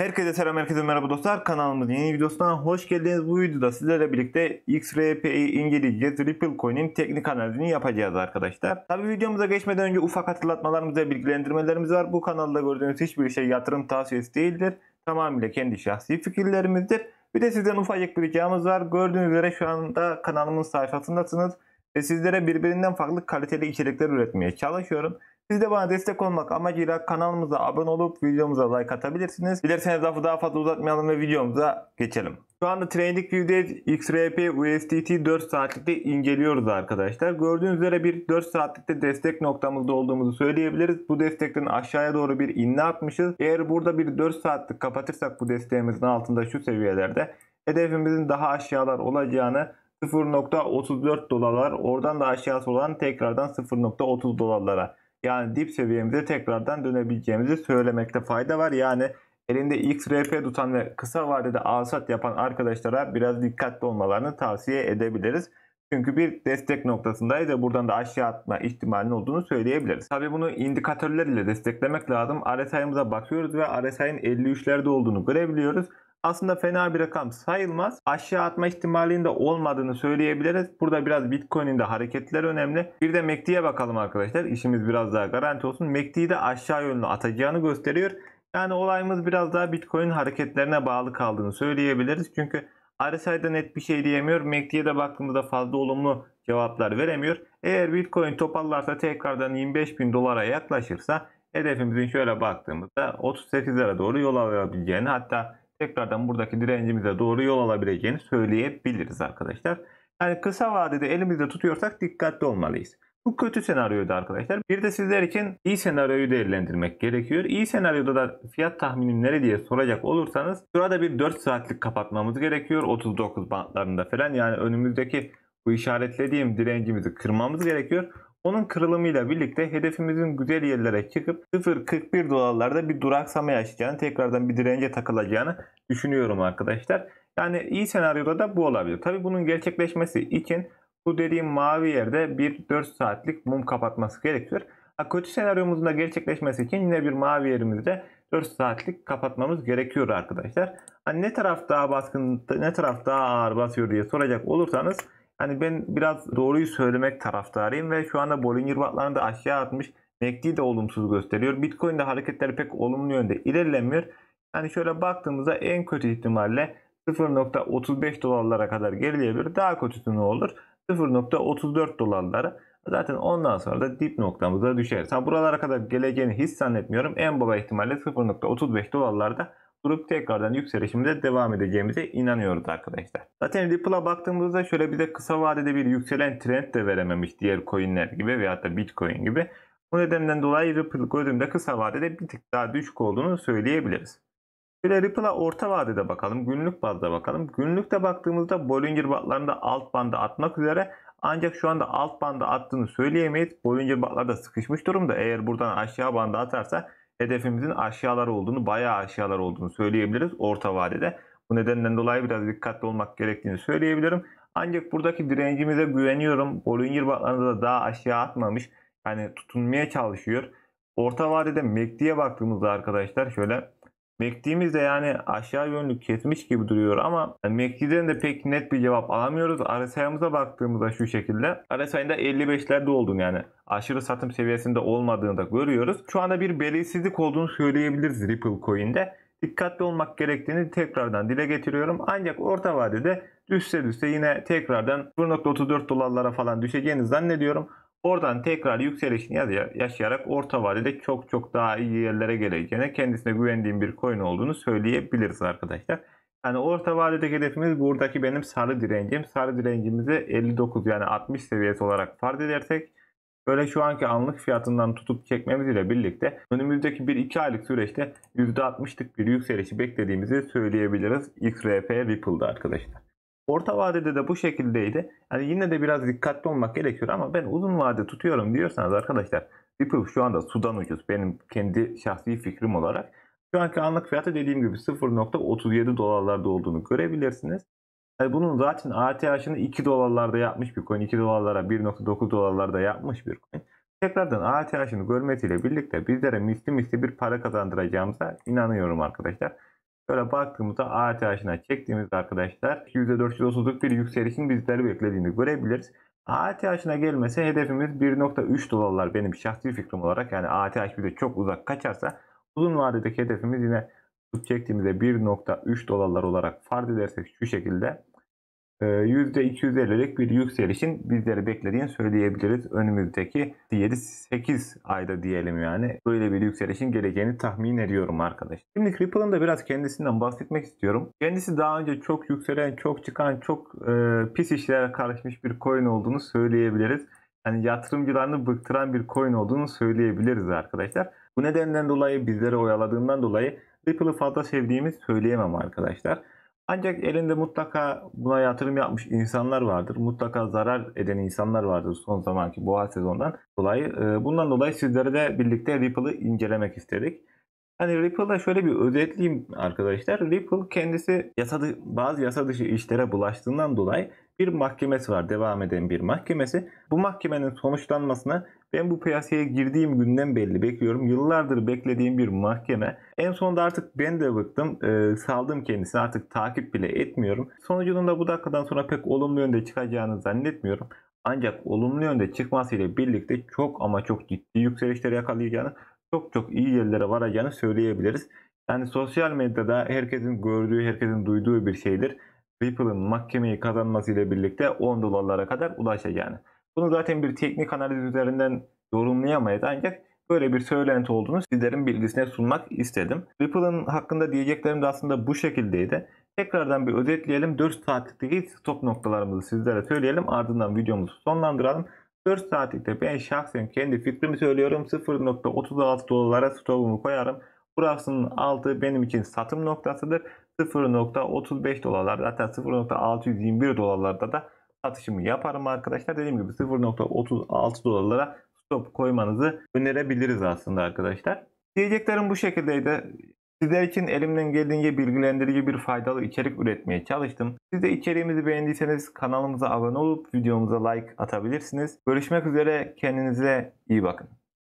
Herkese selam, herkese merhaba dostlar. Kanalımızın yeni videosuna hoş geldiniz. Bu videoda sizlerle birlikte XRP'yi inceleyeceğiz. Ripple Coin'in teknik analizini yapacağız arkadaşlar. Tabi videomuza geçmeden önce ufak hatırlatmalarımız ve bilgilendirmelerimiz var. Bu kanalda gördüğünüz hiçbir şey yatırım tavsiyesi değildir. Tamamıyla kendi şahsi fikirlerimizdir. Bir de sizden ufacık bir ricamız var. Gördüğünüz üzere şu anda kanalımın sayfasındasınız. Ve sizlere birbirinden farklı kaliteli içerikler üretmeye çalışıyorum. Siz de bana destek olmak amacıyla kanalımıza abone olup videomuza like atabilirsiniz. Dilerseniz lafı daha fazla uzatmayalım ve videomuza geçelim. Şu anda Trending View'deyiz. XRP USDT 4 saatlikte inceliyoruz arkadaşlar. Gördüğünüz üzere bir 4 saatlikte destek noktamızda olduğumuzu söyleyebiliriz. Bu destekten aşağıya doğru bir inme atmışız. Eğer burada bir 4 saatlik kapatırsak bu desteğimizin altında şu seviyelerde hedefimizin daha aşağılar olacağını 0.34 dolarlar oradan da aşağısı olan tekrardan 0.30 dolarlara yani dip seviyemize tekrardan dönebileceğimizi söylemekte fayda var. Yani elinde XRP tutan ve kısa vadede alsat yapan arkadaşlara biraz dikkatli olmalarını tavsiye edebiliriz. Çünkü bir destek noktasındayız ve buradan da aşağı atma ihtimalinin olduğunu söyleyebiliriz. Tabi bunu indikatörler ile desteklemek lazım. RSI'mize bakıyoruz ve RSI'nin 53'lerde olduğunu görebiliyoruz aslında fena bir rakam sayılmaz. Aşağı atma ihtimalinin de olmadığını söyleyebiliriz. Burada biraz Bitcoin'in de hareketleri önemli. Bir de MACD'ye bakalım arkadaşlar. İşimiz biraz daha garanti olsun. MACD'yi de aşağı yönlü atacağını gösteriyor. Yani olayımız biraz daha Bitcoin'in hareketlerine bağlı kaldığını söyleyebiliriz. Çünkü RSI'de net bir şey diyemiyor. MACD'ye de baktığımızda fazla olumlu cevaplar veremiyor. Eğer Bitcoin topallarsa tekrardan 25 bin dolara yaklaşırsa hedefimizin şöyle baktığımızda 38'lere doğru yol alabileceğini hatta tekrardan buradaki direncimize doğru yol alabileceğini söyleyebiliriz arkadaşlar. Yani kısa vadede elimizde tutuyorsak dikkatli olmalıyız. Bu kötü senaryoydu arkadaşlar. Bir de sizler için iyi senaryoyu değerlendirmek gerekiyor. İyi senaryoda da fiyat tahminim nere diye soracak olursanız şurada bir 4 saatlik kapatmamız gerekiyor. 39 bantlarında falan yani önümüzdeki bu işaretlediğim direncimizi kırmamız gerekiyor. Onun kırılımıyla birlikte hedefimizin güzel yerlere çıkıp 0.41 dolarlarda bir duraksama yaşayacağını, tekrardan bir dirence takılacağını düşünüyorum arkadaşlar. Yani iyi senaryoda da bu olabilir. Tabi bunun gerçekleşmesi için bu dediğim mavi yerde bir 4 saatlik mum kapatması gerekiyor. Ha, kötü senaryomuzun da gerçekleşmesi için yine bir mavi yerimizde 4 saatlik kapatmamız gerekiyor arkadaşlar. Hani ne taraf daha baskın, ne taraf daha ağır basıyor diye soracak olursanız Hani ben biraz doğruyu söylemek taraftarıyım ve şu anda Bollinger Bandlarını da aşağı atmış. MACD de olumsuz gösteriyor. Bitcoin'de hareketleri pek olumlu yönde ilerlemiyor. Hani şöyle baktığımızda en kötü ihtimalle 0.35 dolarlara kadar gerileyebilir. Daha kötüsü ne olur? 0.34 dolarlara. Zaten ondan sonra da dip noktamıza düşer. Ha buralara kadar geleceğini hiç zannetmiyorum. En baba ihtimalle 0.35 dolarlarda durup tekrardan yükselişimize devam edeceğimize inanıyoruz arkadaşlar. Zaten Ripple'a baktığımızda şöyle bir de kısa vadede bir yükselen trend de verememiş diğer coinler gibi veyahut da Bitcoin gibi. Bu nedenden dolayı Ripple gözümde kısa vadede bir tık daha düşük olduğunu söyleyebiliriz. Şöyle Ripple'a orta vadede bakalım. Günlük bazda bakalım. Günlükte baktığımızda Bollinger Bandlarında alt banda atmak üzere ancak şu anda alt banda attığını söyleyemeyiz. Bollinger Bandlar da sıkışmış durumda. Eğer buradan aşağı bandı atarsa hedefimizin aşağılar olduğunu, bayağı aşağılar olduğunu söyleyebiliriz orta vadede. Bu nedenden dolayı biraz dikkatli olmak gerektiğini söyleyebilirim. Ancak buradaki direncimize güveniyorum. Bollinger Bandlarında da daha aşağı atmamış. Yani tutunmaya çalışıyor. Orta vadede MACD'ye baktığımızda arkadaşlar şöyle Mektiğimiz de yani aşağı yönlü kesmiş gibi duruyor ama yani Mekti'den de pek net bir cevap alamıyoruz. RSI'mize baktığımızda şu şekilde. RSI'nda 55'lerde oldun yani aşırı satım seviyesinde olmadığını da görüyoruz. Şu anda bir belirsizlik olduğunu söyleyebiliriz Ripple Coin'de. Dikkatli olmak gerektiğini tekrardan dile getiriyorum. Ancak orta vadede düşse düşse yine tekrardan 0.34 dolarlara falan düşeceğini zannediyorum. Oradan tekrar yükselişini yaşayarak orta vadede çok çok daha iyi yerlere geleceğine kendisine güvendiğim bir coin olduğunu söyleyebiliriz arkadaşlar. Yani orta vadedeki hedefimiz buradaki benim sarı direncim. Sarı direncimizi 59 yani 60 seviyesi olarak farz edersek böyle şu anki anlık fiyatından tutup çekmemiz ile birlikte önümüzdeki bir iki aylık süreçte %60'lık bir yükselişi beklediğimizi söyleyebiliriz XRP Ripple'da arkadaşlar. Orta vadede de bu şekildeydi. Yani yine de biraz dikkatli olmak gerekiyor ama ben uzun vade tutuyorum diyorsanız arkadaşlar Ripple şu anda sudan ucuz. Benim kendi şahsi fikrim olarak. Şu anki anlık fiyatı dediğim gibi 0.37 dolarlarda olduğunu görebilirsiniz. Yani bunun zaten ATH'ını 2 dolarlarda yapmış bir coin. 2 dolarlara 1.9 dolarlarda yapmış bir coin. Tekrardan ATH'ını görmesiyle birlikte bizlere misli misli bir para kazandıracağımıza inanıyorum arkadaşlar. Şöyle baktığımızda ATH'ına çektiğimiz arkadaşlar %430'luk bir yükselişin bizleri beklediğini görebiliriz. ATH'ına gelmesi hedefimiz 1.3 dolarlar benim şahsi fikrim olarak. Yani ATH bir de çok uzak kaçarsa uzun vadedeki hedefimiz yine tut çektiğimizde 1.3 dolarlar olarak farz edersek şu şekilde %250'lik ee, bir yükselişin bizleri beklediğini söyleyebiliriz. Önümüzdeki 7-8 ayda diyelim yani. Böyle bir yükselişin geleceğini tahmin ediyorum arkadaş. Şimdi Ripple'ın da biraz kendisinden bahsetmek istiyorum. Kendisi daha önce çok yükselen, çok çıkan, çok e, pis işlere karışmış bir coin olduğunu söyleyebiliriz. Yani yatırımcılarını bıktıran bir coin olduğunu söyleyebiliriz arkadaşlar. Bu nedenden dolayı bizleri oyaladığından dolayı Ripple'ı fazla sevdiğimi söyleyemem arkadaşlar. Ancak elinde mutlaka buna yatırım yapmış insanlar vardır. Mutlaka zarar eden insanlar vardır son zamanki boğa sezondan dolayı. Ee, bundan dolayı sizlere de birlikte Ripple'ı incelemek istedik. Hani Ripple'da şöyle bir özetleyeyim arkadaşlar. Ripple kendisi yasa bazı yasa dışı işlere bulaştığından dolayı bir mahkemesi var. Devam eden bir mahkemesi. Bu mahkemenin sonuçlanmasına ben bu piyasaya girdiğim günden belli bekliyorum. Yıllardır beklediğim bir mahkeme. En sonunda artık ben de bıktım. E, saldım kendisini. Artık takip bile etmiyorum. Sonucunun da bu dakikadan sonra pek olumlu yönde çıkacağını zannetmiyorum. Ancak olumlu yönde çıkmasıyla birlikte çok ama çok ciddi yükselişler yakalayacağını, çok çok iyi yerlere varacağını söyleyebiliriz. Yani sosyal medyada herkesin gördüğü, herkesin duyduğu bir şeydir. Ripple'ın mahkemeyi kazanmasıyla birlikte 10 dolarlara kadar ulaşacak Bunu zaten bir teknik analiz üzerinden yorumlayamayız ancak böyle bir söylenti olduğunu sizlerin bilgisine sunmak istedim. Ripple'ın hakkında diyeceklerim de aslında bu şekildeydi. Tekrardan bir özetleyelim. 4 saatlikteki stop noktalarımızı sizlere söyleyelim. Ardından videomuzu sonlandıralım. 4 saatlikte ben şahsen kendi fikrimi söylüyorum. 0.36 dolara stopumu koyarım. Burasının altı benim için satım noktasıdır. 0.35 dolarlar zaten 0.621 dolarlarda da satışımı yaparım arkadaşlar. Dediğim gibi 0.36 dolarlara stop koymanızı önerebiliriz aslında arkadaşlar. Diyeceklerim bu şekildeydi. Sizler için elimden geldiğince bilgilendirici bir faydalı içerik üretmeye çalıştım. Siz de içeriğimizi beğendiyseniz kanalımıza abone olup videomuza like atabilirsiniz. Görüşmek üzere kendinize iyi bakın.